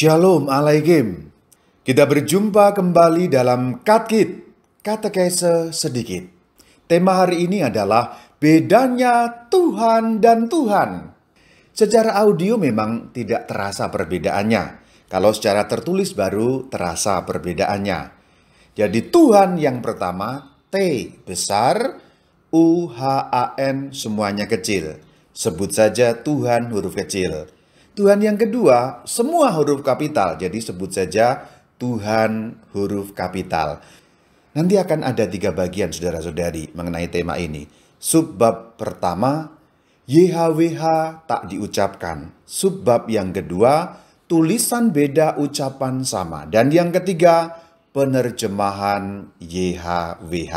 Shalom Alaikum. Kita berjumpa kembali dalam Katkit, Katekese Sedikit. Tema hari ini adalah bedanya Tuhan dan Tuhan. Secara audio memang tidak terasa perbedaannya. Kalau secara tertulis baru terasa perbedaannya. Jadi Tuhan yang pertama T besar, U H A N semuanya kecil. Sebut saja Tuhan huruf kecil. Tuhan yang kedua, semua huruf kapital. Jadi sebut saja Tuhan huruf kapital. Nanti akan ada tiga bagian saudara-saudari mengenai tema ini. Subbab pertama, YHWH tak diucapkan. Subbab yang kedua, tulisan beda ucapan sama. Dan yang ketiga, penerjemahan YHWH.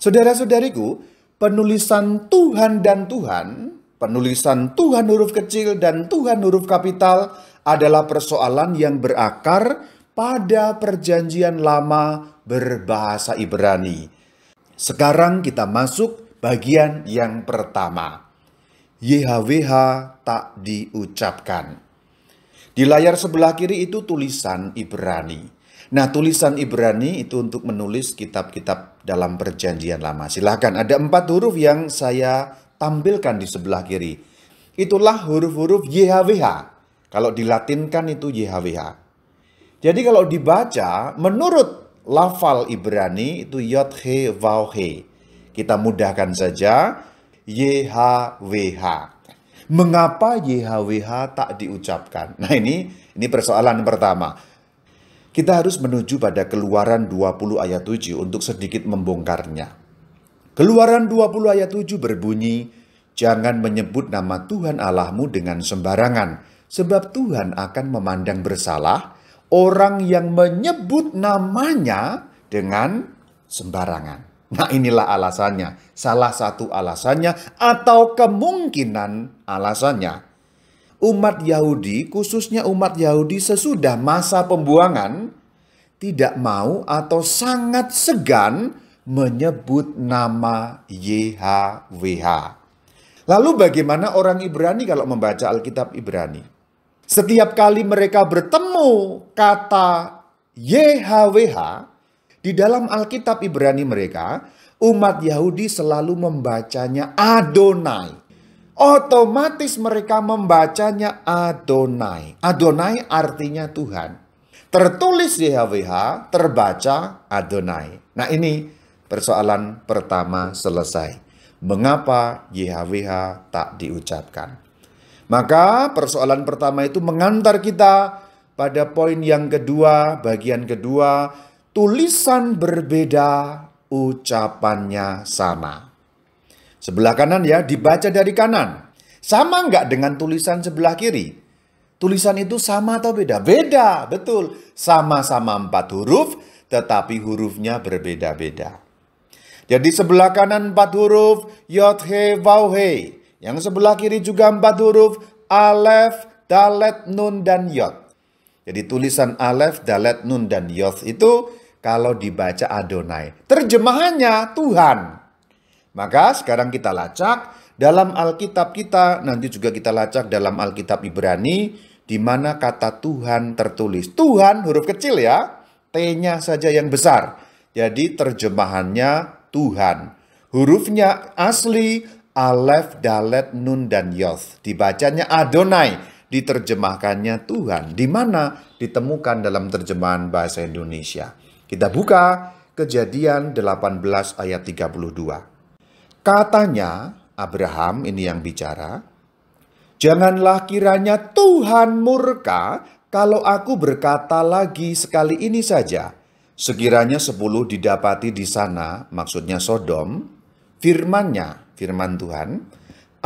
Saudara-saudariku, penulisan Tuhan dan Tuhan Penulisan Tuhan huruf kecil dan Tuhan huruf kapital adalah persoalan yang berakar pada Perjanjian Lama berbahasa Ibrani. Sekarang kita masuk bagian yang pertama. YHWH tak diucapkan. Di layar sebelah kiri itu tulisan Ibrani. Nah, tulisan Ibrani itu untuk menulis kitab-kitab dalam perjanjian lama. Silahkan, ada empat huruf yang saya tampilkan di sebelah kiri. Itulah huruf-huruf YHWH. Kalau dilatinkan itu YHWH. Jadi kalau dibaca menurut lafal Ibrani itu Yod He Vau He. Kita mudahkan saja YHWH. Mengapa YHWH tak diucapkan? Nah ini ini persoalan pertama kita harus menuju pada keluaran 20 ayat 7 untuk sedikit membongkarnya. Keluaran 20 ayat 7 berbunyi, Jangan menyebut nama Tuhan Allahmu dengan sembarangan, sebab Tuhan akan memandang bersalah orang yang menyebut namanya dengan sembarangan. Nah inilah alasannya, salah satu alasannya atau kemungkinan alasannya umat Yahudi, khususnya umat Yahudi sesudah masa pembuangan, tidak mau atau sangat segan menyebut nama YHWH. Lalu bagaimana orang Ibrani kalau membaca Alkitab Ibrani? Setiap kali mereka bertemu kata YHWH di dalam Alkitab Ibrani mereka, umat Yahudi selalu membacanya Adonai. Otomatis mereka membacanya Adonai. Adonai artinya Tuhan. Tertulis YHWH, terbaca Adonai. Nah ini Persoalan pertama selesai. Mengapa YHWH tak diucapkan? Maka persoalan pertama itu mengantar kita pada poin yang kedua, bagian kedua, tulisan berbeda, ucapannya sama. Sebelah kanan ya, dibaca dari kanan. Sama enggak dengan tulisan sebelah kiri? Tulisan itu sama atau beda? Beda, betul. Sama-sama empat huruf, tetapi hurufnya berbeda-beda. Jadi sebelah kanan empat huruf yod he vau he. Yang sebelah kiri juga empat huruf alef, dalet, nun, dan yod. Jadi tulisan alef, dalet, nun, dan yod itu kalau dibaca Adonai. Terjemahannya Tuhan. Maka sekarang kita lacak dalam Alkitab kita, nanti juga kita lacak dalam Alkitab Ibrani, di mana kata Tuhan tertulis. Tuhan huruf kecil ya, T-nya saja yang besar. Jadi terjemahannya Tuhan. Hurufnya asli Alef, Dalet, Nun, dan Yoth. Dibacanya Adonai, diterjemahkannya Tuhan. Di mana ditemukan dalam terjemahan bahasa Indonesia. Kita buka kejadian 18 ayat 32. Katanya Abraham ini yang bicara, Janganlah kiranya Tuhan murka kalau aku berkata lagi sekali ini saja, Sekiranya sepuluh didapati di sana, maksudnya Sodom, firmannya, firman Tuhan,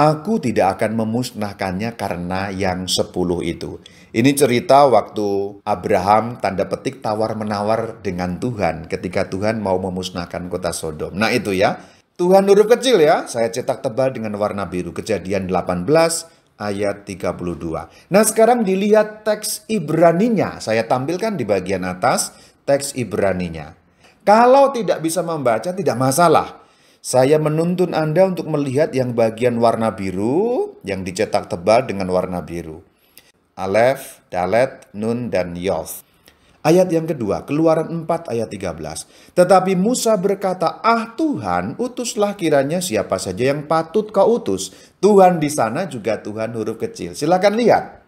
aku tidak akan memusnahkannya karena yang sepuluh itu. Ini cerita waktu Abraham tanda petik tawar-menawar dengan Tuhan ketika Tuhan mau memusnahkan kota Sodom. Nah itu ya, Tuhan huruf kecil ya, saya cetak tebal dengan warna biru. Kejadian 18 ayat 32. Nah sekarang dilihat teks Ibraninya, saya tampilkan di bagian atas teks Ibraninya. Kalau tidak bisa membaca tidak masalah. Saya menuntun Anda untuk melihat yang bagian warna biru yang dicetak tebal dengan warna biru. Alef, Dalet, Nun, dan Yoth. Ayat yang kedua, keluaran 4 ayat 13. Tetapi Musa berkata, Ah Tuhan, utuslah kiranya siapa saja yang patut kau utus. Tuhan di sana juga Tuhan huruf kecil. Silakan lihat.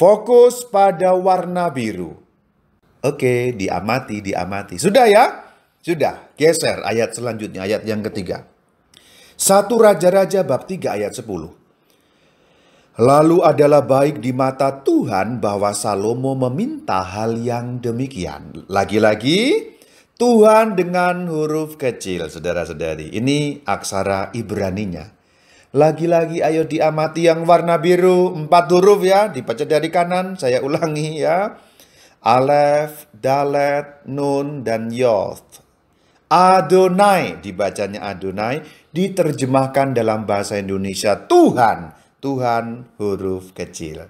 Fokus pada warna biru. Oke, diamati, diamati. Sudah ya? Sudah. Geser ayat selanjutnya, ayat yang ketiga. Satu Raja-Raja bab 3 ayat 10. Lalu adalah baik di mata Tuhan bahwa Salomo meminta hal yang demikian. Lagi-lagi, Tuhan dengan huruf kecil, saudara-saudari. Ini aksara Ibraninya. Lagi-lagi ayo diamati yang warna biru, empat huruf ya, dibaca dari kanan, saya ulangi ya. Alef, Dalet, Nun, dan Yod. Adonai, dibacanya Adonai, diterjemahkan dalam bahasa Indonesia Tuhan. Tuhan huruf kecil.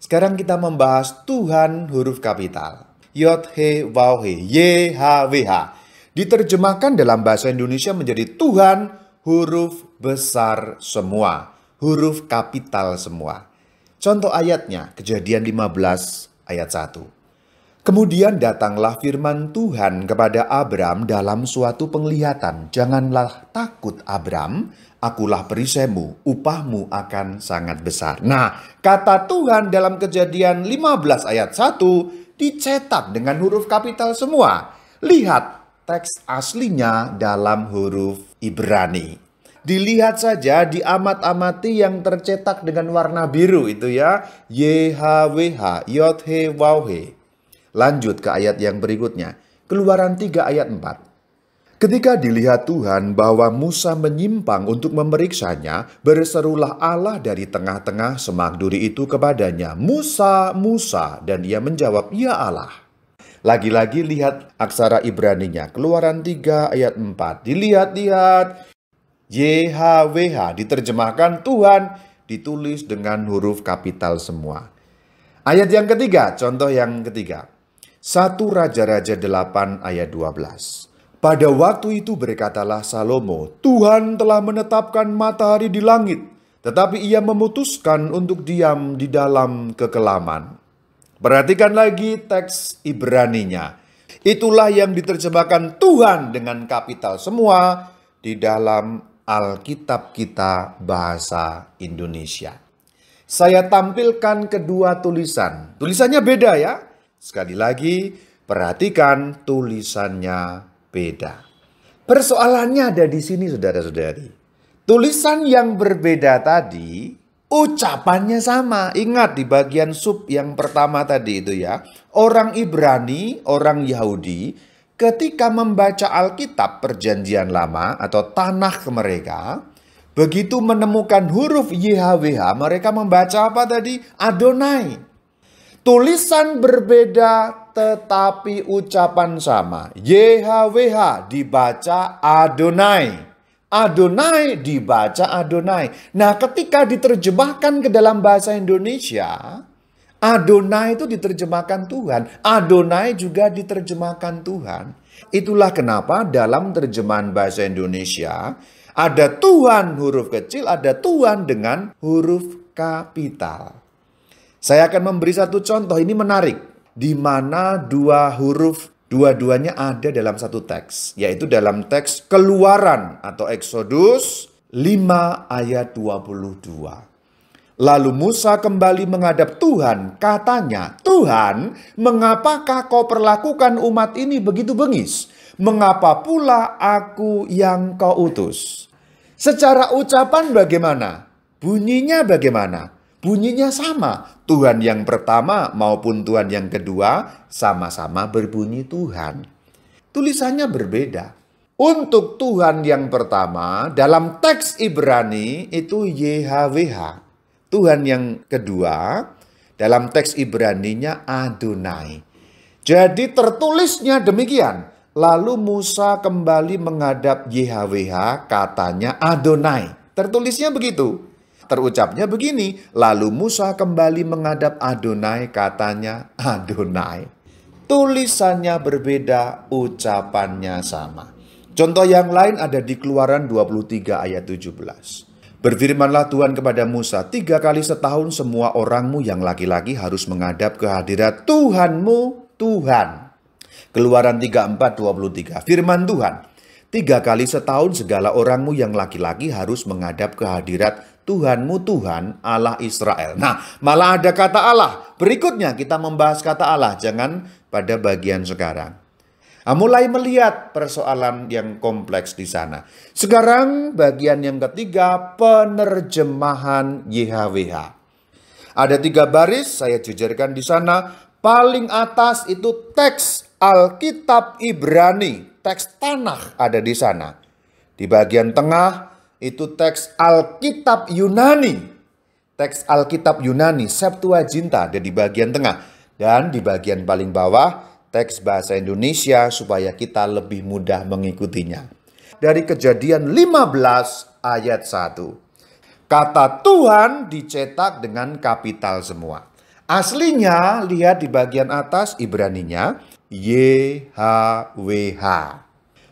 Sekarang kita membahas Tuhan huruf kapital. Yod he waw he y -h w -h. Diterjemahkan dalam bahasa Indonesia menjadi Tuhan huruf besar semua. Huruf kapital semua. Contoh ayatnya, kejadian 15 ayat 1. Kemudian datanglah firman Tuhan kepada Abram dalam suatu penglihatan. Janganlah takut Abram, akulah perisemu. upahmu akan sangat besar. Nah, kata Tuhan dalam kejadian 15 ayat 1 dicetak dengan huruf kapital semua. Lihat teks aslinya dalam huruf Ibrani. Dilihat saja, diamat-amati yang tercetak dengan warna biru itu ya. YHWH, YHWH. -he. Lanjut ke ayat yang berikutnya. Keluaran 3 ayat 4. Ketika dilihat Tuhan bahwa Musa menyimpang untuk memeriksanya, berserulah Allah dari tengah-tengah semak duri itu kepadanya, Musa, Musa, dan ia menjawab, Ya Allah. Lagi-lagi lihat aksara Ibraninya, keluaran 3 ayat 4. Dilihat-lihat, YHWH diterjemahkan Tuhan ditulis dengan huruf kapital semua. Ayat yang ketiga, contoh yang ketiga. 1 Raja-Raja 8 ayat 12. Pada waktu itu berkatalah Salomo, Tuhan telah menetapkan matahari di langit, tetapi ia memutuskan untuk diam di dalam kekelaman. Perhatikan lagi teks Ibraninya. Itulah yang diterjemahkan Tuhan dengan kapital semua di dalam Alkitab kita bahasa Indonesia. Saya tampilkan kedua tulisan. Tulisannya beda ya. Sekali lagi, perhatikan tulisannya beda. Persoalannya ada di sini saudara-saudari. Tulisan yang berbeda tadi, ucapannya sama. Ingat di bagian sub yang pertama tadi itu ya. Orang Ibrani, orang Yahudi ketika membaca Alkitab Perjanjian Lama atau Tanah ke mereka, begitu menemukan huruf YHWH, mereka membaca apa tadi? Adonai. Tulisan berbeda tetapi ucapan sama. YHWH dibaca Adonai. Adonai dibaca Adonai. Nah, ketika diterjemahkan ke dalam bahasa Indonesia, Adonai itu diterjemahkan Tuhan. Adonai juga diterjemahkan Tuhan. Itulah kenapa dalam terjemahan bahasa Indonesia ada Tuhan huruf kecil, ada Tuhan dengan huruf kapital. Saya akan memberi satu contoh ini menarik. Di mana dua huruf dua-duanya ada dalam satu teks, yaitu dalam teks Keluaran atau Eksodus 5 ayat 22. Lalu Musa kembali menghadap Tuhan, katanya, "Tuhan, mengapakah kau perlakukan umat ini begitu bengis? Mengapa pula aku yang kau utus?" Secara ucapan bagaimana? Bunyinya bagaimana? Bunyinya sama. Tuhan yang pertama maupun Tuhan yang kedua sama-sama berbunyi Tuhan. Tulisannya berbeda. Untuk Tuhan yang pertama dalam teks Ibrani itu YHWH Tuhan yang kedua dalam teks Ibraninya Adonai. Jadi tertulisnya demikian. Lalu Musa kembali menghadap YHWH katanya Adonai. Tertulisnya begitu. Terucapnya begini, lalu Musa kembali menghadap Adonai katanya Adonai. Tulisannya berbeda, ucapannya sama. Contoh yang lain ada di Keluaran 23 ayat 17. Berfirmanlah Tuhan kepada Musa, tiga kali setahun semua orangmu yang laki-laki harus menghadap kehadirat Tuhanmu, Tuhan. Keluaran 34:23. Firman Tuhan, tiga kali setahun segala orangmu yang laki-laki harus menghadap kehadirat Tuhanmu Tuhan Allah Israel. Nah, malah ada kata Allah. Berikutnya kita membahas kata Allah, jangan pada bagian sekarang. Nah, mulai melihat persoalan yang kompleks di sana. Sekarang bagian yang ketiga penerjemahan YHWH. Ada tiga baris saya jejerkan di sana. Paling atas itu teks Alkitab Ibrani, teks Tanah ada di sana. Di bagian tengah itu teks Alkitab Yunani. Teks Alkitab Yunani, Septuaginta ada di bagian tengah. Dan di bagian paling bawah teks bahasa Indonesia supaya kita lebih mudah mengikutinya. Dari kejadian 15 ayat 1. Kata Tuhan dicetak dengan kapital semua. Aslinya lihat di bagian atas Ibraninya YHWH.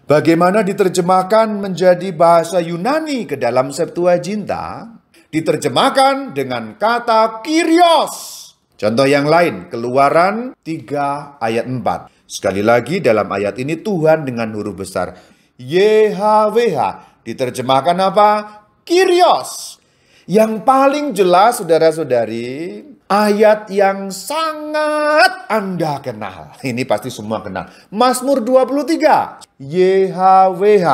Bagaimana diterjemahkan menjadi bahasa Yunani ke dalam Septuaginta? Diterjemahkan dengan kata Kyrios Contoh yang lain, Keluaran 3 ayat 4. Sekali lagi dalam ayat ini Tuhan dengan huruf besar YHWH diterjemahkan apa? Kyrios. Yang paling jelas saudara-saudari, ayat yang sangat Anda kenal. Ini pasti semua kenal. Mazmur 23, YHWH.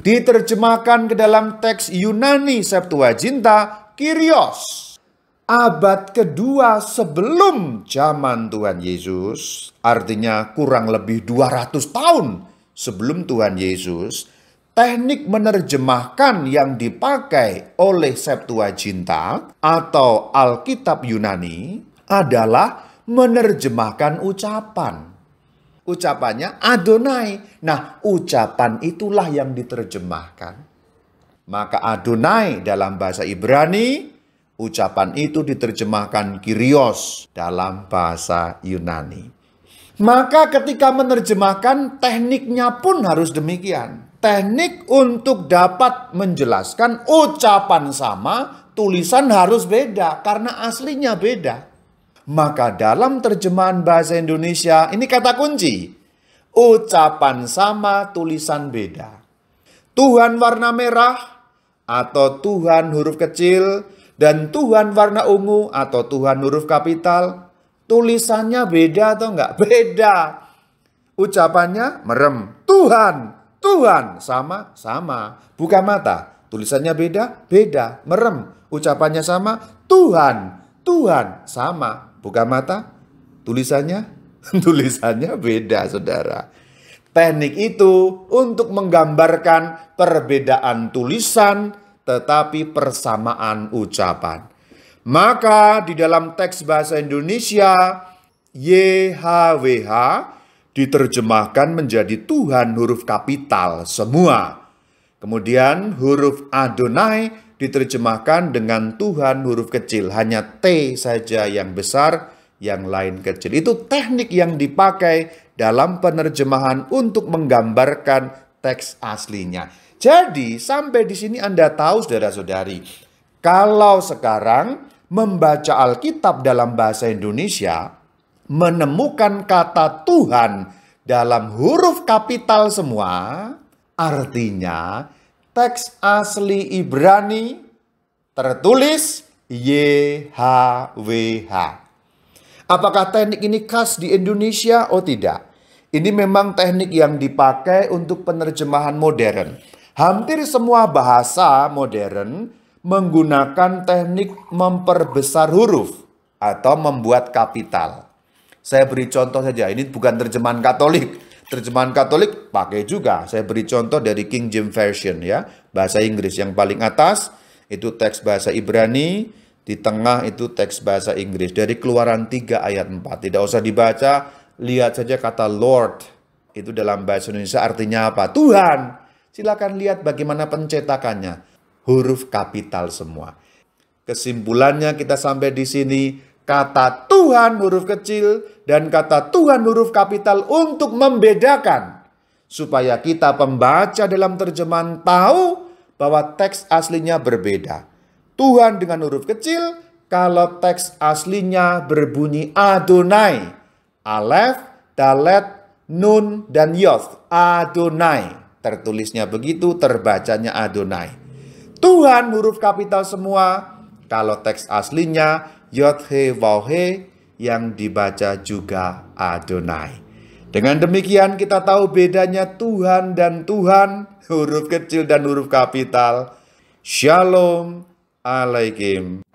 Diterjemahkan ke dalam teks Yunani Septuaginta, Kyrios abad kedua sebelum zaman Tuhan Yesus, artinya kurang lebih 200 tahun sebelum Tuhan Yesus, teknik menerjemahkan yang dipakai oleh Septuaginta atau Alkitab Yunani adalah menerjemahkan ucapan. Ucapannya Adonai. Nah, ucapan itulah yang diterjemahkan. Maka Adonai dalam bahasa Ibrani Ucapan itu diterjemahkan Kyrios dalam bahasa Yunani. Maka ketika menerjemahkan tekniknya pun harus demikian. Teknik untuk dapat menjelaskan ucapan sama, tulisan harus beda karena aslinya beda. Maka dalam terjemahan bahasa Indonesia ini kata kunci. Ucapan sama, tulisan beda. Tuhan warna merah atau Tuhan huruf kecil dan Tuhan warna ungu atau Tuhan huruf kapital, tulisannya beda atau enggak? Beda. Ucapannya merem. Tuhan, Tuhan sama, sama. Buka mata. Tulisannya beda, beda. Merem. Ucapannya sama. Tuhan, Tuhan sama. Buka mata. Tulisannya tulisannya beda, Saudara. Teknik itu untuk menggambarkan perbedaan tulisan tetapi persamaan ucapan. Maka di dalam teks bahasa Indonesia YHWH diterjemahkan menjadi Tuhan huruf kapital semua. Kemudian huruf Adonai diterjemahkan dengan Tuhan huruf kecil, hanya T saja yang besar, yang lain kecil. Itu teknik yang dipakai dalam penerjemahan untuk menggambarkan teks aslinya. Jadi sampai di sini Anda tahu saudara-saudari, kalau sekarang membaca Alkitab dalam bahasa Indonesia, menemukan kata Tuhan dalam huruf kapital semua, artinya teks asli Ibrani tertulis YHWH. Apakah teknik ini khas di Indonesia? Oh tidak. Ini memang teknik yang dipakai untuk penerjemahan modern. Hampir semua bahasa modern menggunakan teknik memperbesar huruf atau membuat kapital. Saya beri contoh saja, ini bukan terjemahan Katolik. Terjemahan Katolik pakai juga. Saya beri contoh dari King James Version ya, bahasa Inggris yang paling atas itu teks bahasa Ibrani, di tengah itu teks bahasa Inggris dari Keluaran 3 ayat 4. Tidak usah dibaca, lihat saja kata Lord itu dalam bahasa Indonesia artinya apa? Tuhan. Silakan lihat bagaimana pencetakannya. Huruf kapital semua. Kesimpulannya kita sampai di sini. Kata Tuhan huruf kecil dan kata Tuhan huruf kapital untuk membedakan. Supaya kita pembaca dalam terjemahan tahu bahwa teks aslinya berbeda. Tuhan dengan huruf kecil kalau teks aslinya berbunyi Adonai. Alef, Dalet, Nun, dan Yoth. Adonai. Tertulisnya begitu, terbacanya Adonai. Tuhan huruf kapital semua. Kalau teks aslinya Yodhe Wauhe yang dibaca juga Adonai. Dengan demikian kita tahu bedanya Tuhan dan Tuhan, huruf kecil dan huruf kapital. Shalom, alaikum.